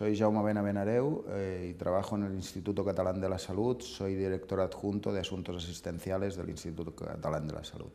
Soy Jaume Benavenareu eh, y trabajo en el Instituto Catalán de la Salud. Soy director adjunto de Asuntos Asistenciales del Instituto Catalán de la Salud.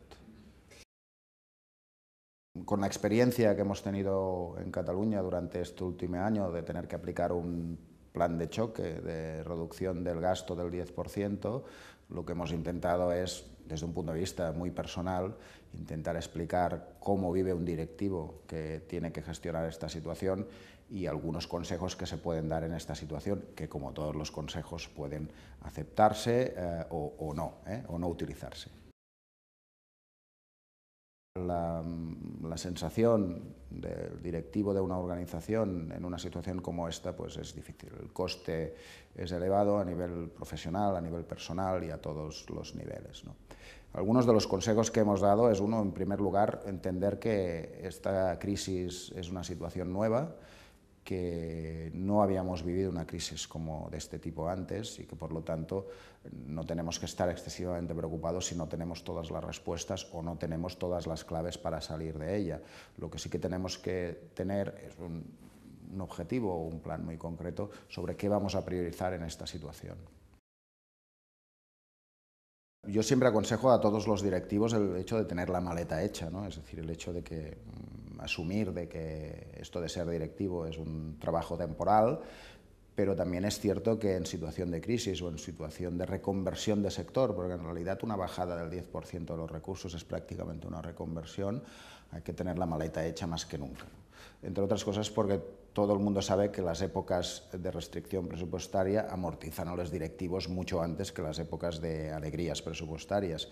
Con la experiencia que hemos tenido en Cataluña durante este último año de tener que aplicar un plan de choque de reducción del gasto del 10%, lo que hemos intentado es, desde un punto de vista muy personal, intentar explicar cómo vive un directivo que tiene que gestionar esta situación y algunos consejos que se pueden dar en esta situación, que como todos los consejos pueden aceptarse eh, o, no, eh, o no utilizarse. La, sensación del directivo de una organización en una situación como esta pues es difícil. El coste es elevado a nivel profesional, a nivel personal y a todos los niveles. Algunos de los consejos que hemos dado es uno, en primer lugar, entender que esta crisis es una situación nueva, que no habíamos vivido una crisis como de este tipo antes y que por lo tanto no tenemos que estar excesivamente preocupados si no tenemos todas las respuestas o no tenemos todas las claves para salir de ella. Lo que sí que tenemos que tener es un, objetivo o un plan muy concreto sobre qué vamos a priorizar en esta situación. Yo siempre aconsejo a todos los directivos el hecho de tener la maleta hecha, ¿no? es decir, el hecho de que asumir de que esto de ser directivo es un trabajo temporal, pero también es cierto que en situación de crisis o en situación de reconversión de sector, porque en realidad una bajada del 10% de los recursos es prácticamente una reconversión, hay que tener la maleta hecha más que nunca entre otras cosas porque todo el mundo sabe que las épocas de restricción presupuestaria amortizan a los directivos mucho antes que las épocas de alegrías presupuestarias.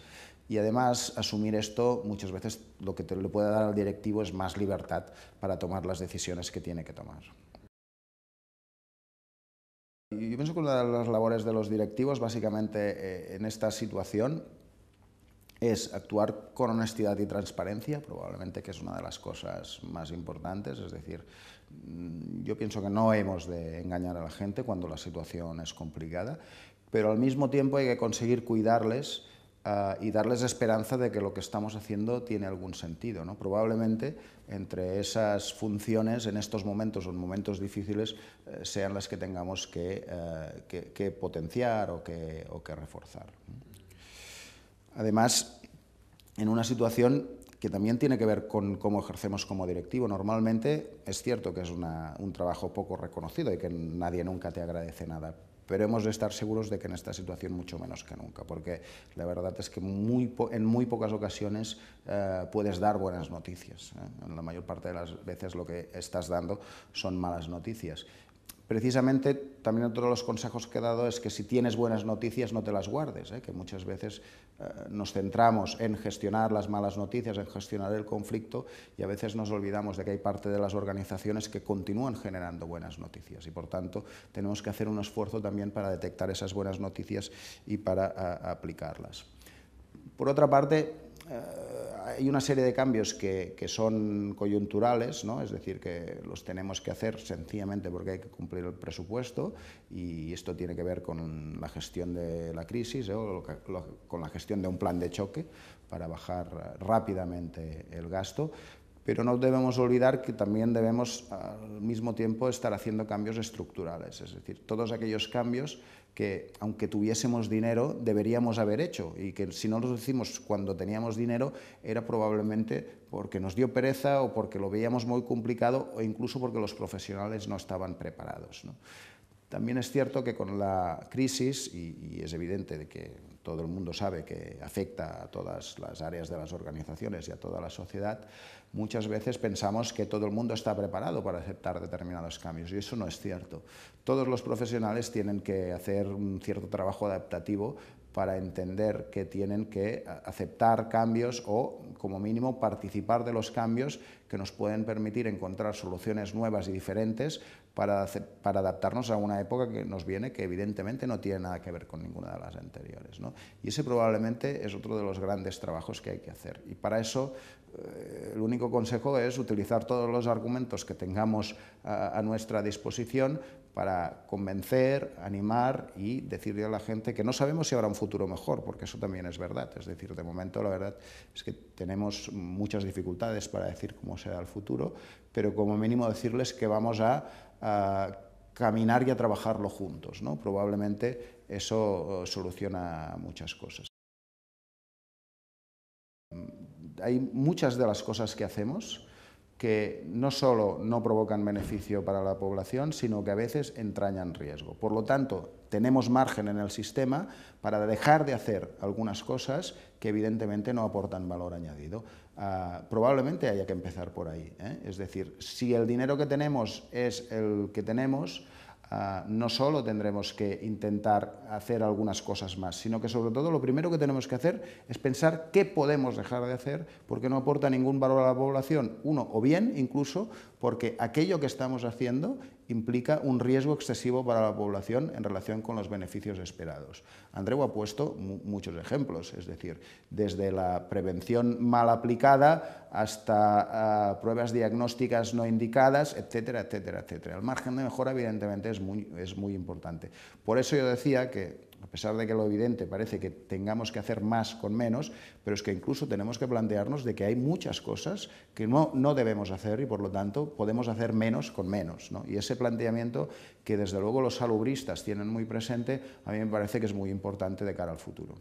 Y además, asumir esto muchas veces lo que te le puede dar al directivo es más libertad para tomar las decisiones que tiene que tomar. Yo pienso que una de las labores de los directivos, básicamente eh, en esta situación, es actuar con honestidad y transparencia, probablemente que es una de las cosas más importantes, es decir, mm, yo pienso que no hemos de engañar a la gente cuando la situación es complicada, pero al mismo tiempo hay que conseguir cuidarles ah, y darles esperanza de que lo que estamos haciendo tiene algún sentido. ¿no? Probablemente entre esas funciones en estos momentos o en momentos difíciles eh, sean las que tengamos que, eh, potenciar o que, reforzar. Además, en una situación que también tiene que ver con cómo ejercemos como directivo. Normalmente es cierto que es un trabajo poco reconocido y que nadie nunca te agradece nada, pero hemos de estar seguros de que en esta situación mucho menos que nunca, porque la verdad es que en muy pocas ocasiones eh, puedes dar buenas noticias. ¿eh? En la mayor parte de las veces lo que estás dando son malas noticias. Precisamente también otro de los consejos que he dado es que si tienes buenas noticias no te las guardes, ¿eh? que muchas veces eh, nos centramos en gestionar las malas noticias, en gestionar el conflicto y a veces nos olvidamos de que hay parte de las organizaciones que continúan generando buenas noticias y por tanto tenemos que hacer un esfuerzo también para detectar esas buenas noticias y para aplicarlas. Por otra parte, eh, hay una serie de cambios que, son coyunturales, ¿no? es decir, que los tenemos que hacer sencillamente porque hay que cumplir el presupuesto y esto tiene que ver con la gestión de la crisis ¿eh? o con la gestión de un plan de choque para bajar rápidamente el gasto, pero no debemos olvidar que también debemos al mismo tiempo estar haciendo cambios estructurales, es decir, todos aquellos cambios que aunque tuviésemos dinero deberíamos haber hecho y que si no los hicimos cuando teníamos dinero era probablemente porque nos dio pereza o porque lo veíamos muy complicado o incluso porque los profesionales no estaban preparados. ¿no? También es cierto que con la crisis, y, es evidente de que todo el mundo sabe que afecta a todas las áreas de las organizaciones y a toda la sociedad, muchas veces pensamos que todo el mundo está preparado para aceptar determinados cambios, y eso no es cierto. Todos los profesionales tienen que hacer un cierto trabajo adaptativo para entender que tienen que aceptar cambios o, como mínimo, participar de los cambios que nos pueden permitir encontrar soluciones nuevas y diferentes para, para adaptarnos a una época que nos viene que evidentemente no tiene nada que ver con ninguna de las anteriores. Y ese probablemente es otro de los grandes trabajos que hay que hacer. Y para eso eh, el único consejo es utilizar todos los argumentos que tengamos a, a nuestra disposición para convencer, animar y decirle a la gente que no sabemos si habrá un futuro mejor, porque eso también es verdad. Es decir, de momento la verdad es que tenemos muchas dificultades para decir cómo será el futuro, pero como mínimo decirles que vamos a, caminar y a trabajarlo juntos. ¿no? Probablemente eso eh, soluciona muchas cosas. Hay muchas de las cosas que hacemos que no solo no provocan beneficio para la población, sino que a veces entrañan riesgo. Por lo tanto, tenemos margen en el sistema para dejar de hacer algunas cosas que evidentemente no aportan valor añadido. Ah, probablemente haya que empezar por ahí. ¿eh? Es decir, si el dinero que tenemos es el que tenemos, ah, no solo tendremos que intentar hacer algunas cosas más, sino que sobre todo lo primero que tenemos que hacer es pensar qué podemos dejar de hacer porque no aporta ningún valor a la población, uno o bien incluso porque aquello que estamos haciendo implica un riesgo excesivo para la población en relación con los beneficios esperados. Andreu ha puesto muchos ejemplos, es decir, desde la prevención mal aplicada hasta ah, pruebas diagnósticas no indicadas, etcétera, etcétera, etcétera. El margen de mejora, evidentemente, es muy importante. Por eso yo decía que a pesar de que lo evidente parece que tengamos que hacer más con menos, pero es que incluso tenemos que plantearnos de que hay muchas cosas que no, debemos hacer y por lo tanto podemos hacer menos con menos. Y ese planteamiento que desde luego los salubristas tienen muy presente, a mí me parece que es muy importante de cara al futuro.